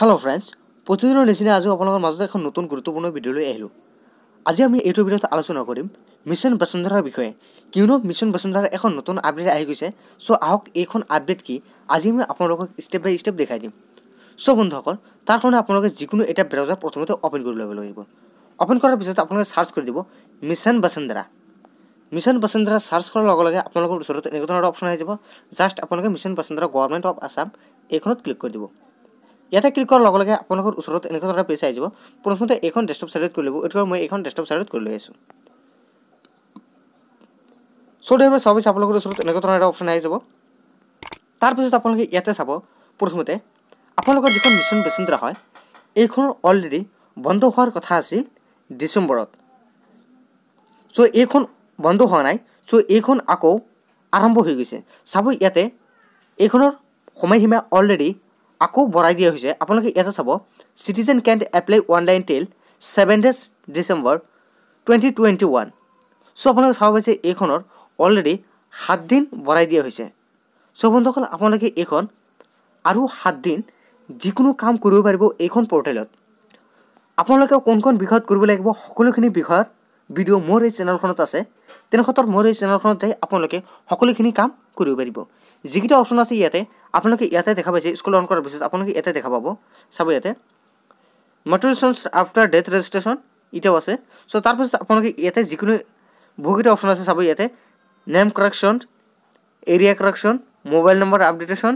hello' friends প্ৰতিদিনৰ নিচিনা আজিও আপোনালোকৰ মাজতে এখন নতুন গুৰুত্বপূৰ্ণ ভিডিঅ'লৈ আহিলোঁ আজি আমি এইটো ভিডিঅ'ত আলোচনা কৰিম মিছন বসুন্ধৰাৰ বিষয়ে কিয়নো মিছন বসুন্ধৰাৰ এখন নতুন আপডেট আহি গৈছে চ' আহক এইখন আপডেট কি আজি আমি আপোনালোকক ষ্টেপ বাই ষ্টেপ দেখাই দিম চ' বন্ধুসকল তাৰ কাৰণে আপোনালোকে যিকোনো এটা ব্ৰাউজাৰ প্ৰথমতে অ'পেন কৰি ল'ব লাগিব অ'পেন কৰাৰ পিছত আপোনালোকে চাৰ্চ কৰি দিব mission Basundhara mission Basundhara search কৰাৰ লগে লগে আপোনালোকৰ ওচৰত এনেকুৱা ধৰণৰ অপশ্যন আহি যাব জাষ্ট আপোনালোকে mission Basundhara government of Assam এইখনত ক্লিক কৰি দিব ইয়াতে ক্লিক কৰাৰ লগে লগে আপোনালোকৰ ওচৰত এনেকুৱা ধৰণৰ পেজ আহি যাব প্ৰথমতে এইখন ডেস্কটপ চাইডত কৰি ল'ব গতিকে মই এইখন ডেস্কটপ চাইডত কৰি লৈ আছোঁ চ' ডেভাৰ চাৰ্ভিছ আপোনালোকৰ ওচৰত এনেকুৱা ধৰণৰ এটা অপশ্যন আহি যাব তাৰপিছত আপোনালোকে ইয়াতে চাব প্ৰথমতে আপোনালোকৰ যিখন মিছন পেচেণ্টাৰ হয় এইখন অলৰেডি বন্ধ হোৱাৰ কথা আছিল ডিচেম্বৰত চ' এইখন বন্ধ হোৱা নাই চ' এইখন আকৌ আৰম্ভ হৈ গৈছে চাব ইয়াতে এইখনৰ সময়সীমা অলৰেডি আকৌ বঢ়াই দিয়া হৈছে আপোনালোকে ইয়াতে চাব citizen can apply one online till seventh December twenty twenty one so' আপোনালোকে চাব পাৰিছে এইখনৰ অলৰেডি সাতদিন বঢ়াই দিয়া হৈছে চ' বন্ধুসকল আপোনালোকে এইখন আৰু সাতদিন যিকোনো কাম কৰিব পাৰিব এইখন পৰ্টেলত আপোনালোকে কোন কোন বিষয়ত কৰিব লাগিব সকলোখিনি বিষয়ৰ ভিডিঅ' মোৰ এই চেনেলখনত আছে তেনেক্ষেত্ৰত মোৰ এই চেনেলখনত যাই আপোনালোকে সকলোখিনি কাম কৰিব পাৰিব যিকেইটা অপশ্যন আছে ইয়াতে আপোনালোকে ইয়াতে দেখা পাইছে স্কুল অন কৰাৰ পিছত আপোনালোকে ইয়াতে দেখা পাব চাব ইয়াতে মটৰিলেশ্যনছ আফটাৰ ডেথ ৰেজিষ্ট্ৰেশ্যন এতিয়াও আছে চ' তাৰপিছত আপোনালোকে ইয়াতে যিকোনো বহুকেইটা অপশ্যন আছে চাব ইয়াতে name correction area correction mobile number updation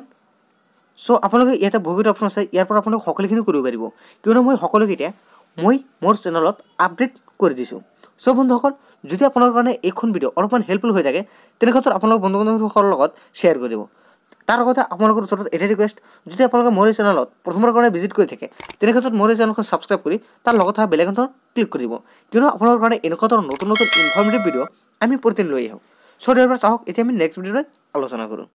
so' আপোনালোকে ইয়াতে বহুকেইটা অপশ্যন আছে ইয়াৰ পৰা আপোনালোকে সকলোখিনি কৰিব পাৰিব কিয়নো মই সকলোকেইটা মই মোৰ চেনেলত আপডেট কৰি দিছোঁ চ' বন্ধুসকল যদি আপোনাৰ কাৰণে এইখন ভিডিঅ' অলপমান হেল্পফুল হৈ থাকে তেনেক্ষেত্ৰত আপোনালোকৰ বন্ধু বান্ধৱীসকলৰ লগত শ্বেয়াৰ কৰি দিব তাৰ কথা আপোনালোকৰ ওচৰত এটা ৰিকুৱেষ্ট যদি আপোনালোকে মোৰ এই চেনেলত প্ৰথমৰ কাৰণে ভিজিট কৰি থাকে তেনে ক্ষেত্ৰত মোৰ এই চেনেলখন ছাবস্ক্ৰাইব কৰি তাৰ লগত থকা বেলেগ ক্লিক কৰি দিব কিয়নো আপোনালোকৰ কাৰণে এনেকুৱা ধৰণৰ নতুন নতুন ইনফৰ্মেটিভ ভিডিঅ' আমি প্ৰতিদিন লৈ আহোঁ চ' দেওবাৰ চাওক এতিয়া আমি নেক্সট ভিডিঅ'লৈ আলোচনা কৰোঁ